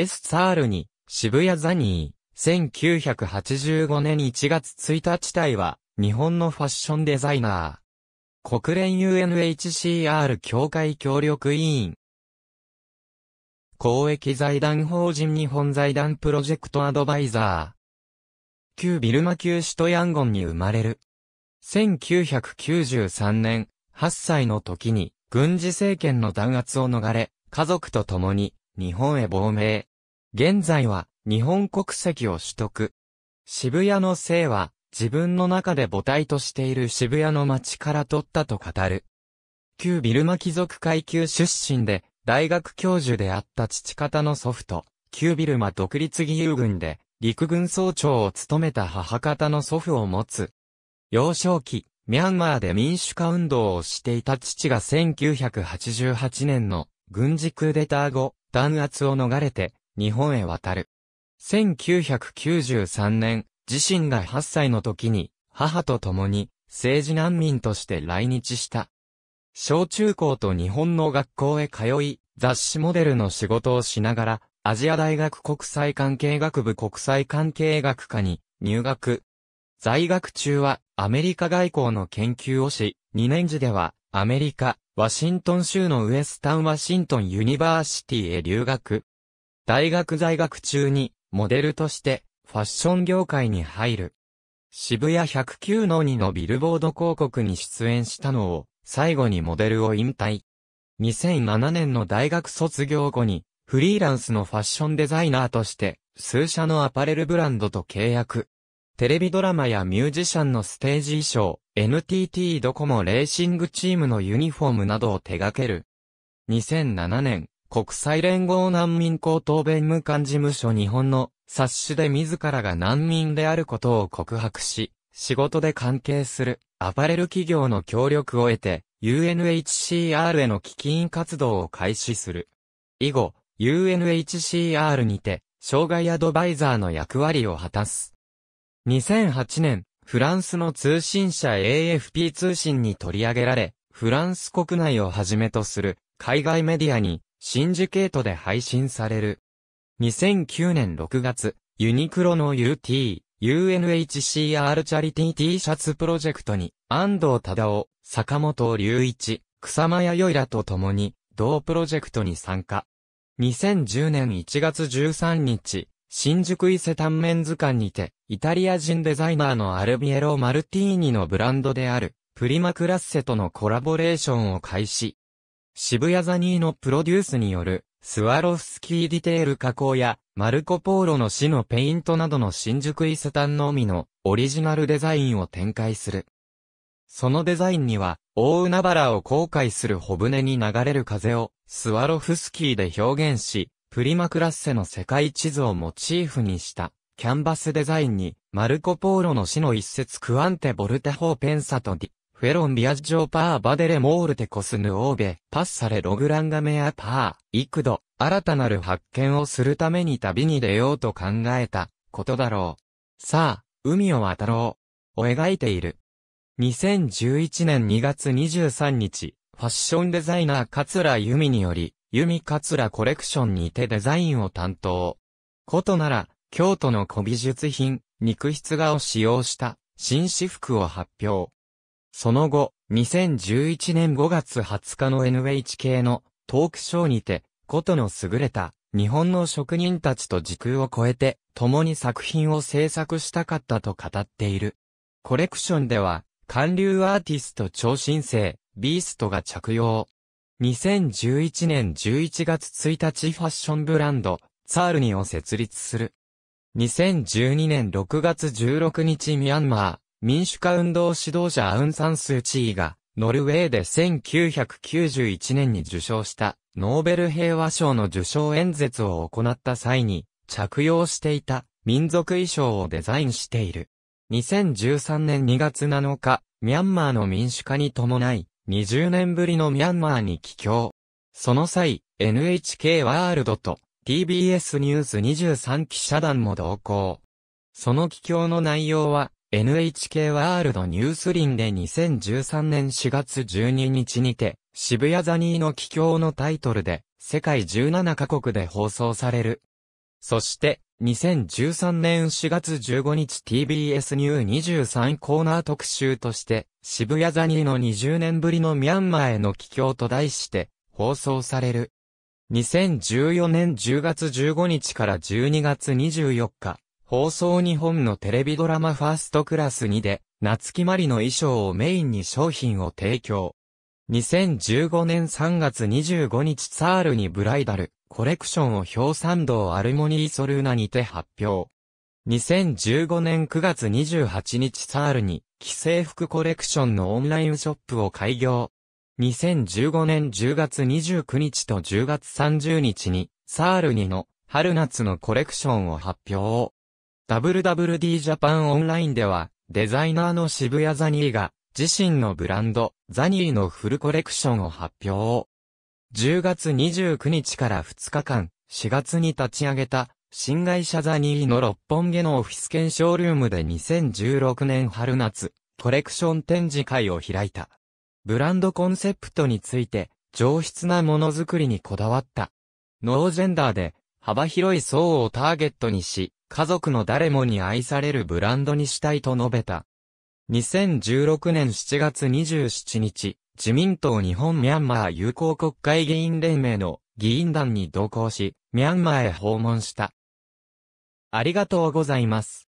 エスツールに、渋谷ザニー、1985年1月1日体は、日本のファッションデザイナー。国連 UNHCR 協会協力委員。公益財団法人日本財団プロジェクトアドバイザー。旧ビルマ旧首都ヤンゴンに生まれる。1993年、8歳の時に、軍事政権の弾圧を逃れ、家族と共に、日本へ亡命。現在は、日本国籍を取得。渋谷の姓は、自分の中で母体としている渋谷の町から取ったと語る。旧ビルマ貴族階級出身で、大学教授であった父方の祖父と、旧ビルマ独立義勇軍で、陸軍総長を務めた母方の祖父を持つ。幼少期、ミャンマーで民主化運動をしていた父が1988年の軍事クーデター後、弾圧を逃れて日本へ渡る。1993年、自身が8歳の時に母と共に政治難民として来日した。小中高と日本の学校へ通い、雑誌モデルの仕事をしながら、アジア大学国際関係学部国際関係学科に入学。在学中はアメリカ外交の研究をし、2年時ではアメリカ、ワシントン州のウエスタン・ワシントン・ユニバーシティへ留学。大学在学中に、モデルとして、ファッション業界に入る。渋谷109の2のビルボード広告に出演したのを、最後にモデルを引退。2007年の大学卒業後に、フリーランスのファッションデザイナーとして、数社のアパレルブランドと契約。テレビドラマやミュージシャンのステージ衣装、NTT ドコモレーシングチームのユニフォームなどを手掛ける。2007年、国際連合難民高等弁務官事務所日本の冊子で自らが難民であることを告白し、仕事で関係するアパレル企業の協力を得て、UNHCR への基金活動を開始する。以後、UNHCR にて、障害アドバイザーの役割を果たす。2008年、フランスの通信社 AFP 通信に取り上げられ、フランス国内をはじめとする海外メディアにシンジケートで配信される。2009年6月、ユニクロの UT、UNHCR チャリティ T シャツプロジェクトに安藤忠夫、坂本隆一、草間弥生らと共に同プロジェクトに参加。2010年1月13日、新宿伊勢丹面図鑑にて、イタリア人デザイナーのアルビエロ・マルティーニのブランドである、プリマクラッセとのコラボレーションを開始。渋谷ザニーのプロデュースによる、スワロフスキーディテール加工や、マルコ・ポーロの死のペイントなどの新宿伊勢丹のみの、オリジナルデザインを展開する。そのデザインには、大海原を航海する小舟に流れる風を、スワロフスキーで表現し、プリマクラッセの世界地図をモチーフにしたキャンバスデザインに、マルコ・ポーロの詩の一節クアンテ・ボルテ・ホー・ペンサトディ、フェロン・ビアッジョ・ー・パー・バデレ・モールテ・コスヌ・オーベ、パッサレ・ログランガメア・パー、幾度、新たなる発見をするために旅に出ようと考えた、ことだろう。さあ、海を渡ろう。を描いている。2011年2月23日、ファッションデザイナー桂由美により、弓桂コレクションにてデザインを担当。ことなら、京都の古美術品、肉筆画を使用した新士服を発表。その後、2011年5月20日の NHK のトークショーにて、ことの優れた日本の職人たちと時空を超えて、共に作品を制作したかったと語っている。コレクションでは、韓流アーティスト超新星、ビーストが着用。2011年11月1日ファッションブランド、ツァールニを設立する。2012年6月16日ミャンマー、民主化運動指導者アウンサンスーチーが、ノルウェーで1991年に受賞したノーベル平和賞の受賞演説を行った際に着用していた民族衣装をデザインしている。2013年2月7日、ミャンマーの民主化に伴い、20年ぶりのミャンマーに帰郷。その際、NHK ワールドと TBS ニュース23記者団も同行。その帰郷の内容は、NHK ワールドニュースリンで2013年4月12日にて、渋谷ザニーの帰郷のタイトルで、世界17カ国で放送される。そして、2013年4月15日 TBS ニュー23コーナー特集として、渋谷ザニーの20年ぶりのミャンマーへの帰郷と題して、放送される。2014年10月15日から12月24日、放送日本のテレビドラマファーストクラス2で、夏木マリの衣装をメインに商品を提供。2015年3月25日ツァールにブライダル、コレクションを表参道アルモニーソルーナにて発表。2015年9月28日ツァールに、既製服コレクションのオンラインショップを開業。2015年10月29日と10月30日に、サールにの春夏のコレクションを発表。WWD ジャパンオンラインでは、デザイナーの渋谷ザニーが、自身のブランド、ザニーのフルコレクションを発表。10月29日から2日間、4月に立ち上げた、新会社ザニーの六本木のオフィス兼ショールームで2016年春夏、コレクション展示会を開いた。ブランドコンセプトについて、上質なものづくりにこだわった。ノージェンダーで、幅広い層をターゲットにし、家族の誰もに愛されるブランドにしたいと述べた。2016年7月27日、自民党日本ミャンマー友好国会議員連盟の議員団に同行し、ミャンマーへ訪問した。ありがとうございます。